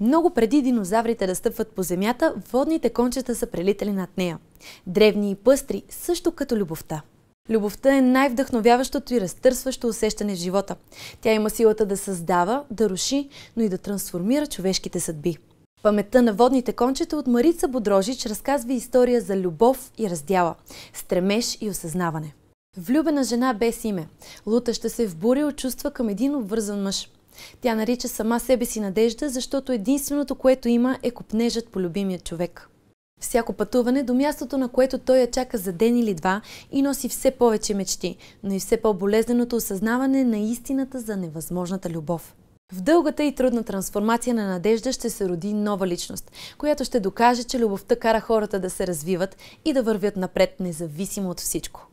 Много преди динозаврите да стъпват по земята, водните кончета са прелитали над нея. Древни и пъстри, също като любовта. Любовта е най-вдъхновяващото и разтърсващо усещане в живота. Тя има силата да създава, да руши, но и да трансформира човешките съдби. Паметта на водните кончета от Марица Бодрожич разказва история за любов и раздяла, стремеж и осъзнаване. Влюбена жена без име, лутаща се в бури от чувства към един обвързан мъж. Тя нарича сама себе си надежда, защото единственото, което има е купнежът по любимия човек. Всяко пътуване до мястото, на което той я чака за ден или два и носи все повече мечти, но и все по-болезненото осъзнаване на истината за невъзможната любов. В дългата и трудна трансформация на надежда ще се роди нова личност, която ще докаже, че любовта кара хората да се развиват и да вървят напред, независимо от всичко.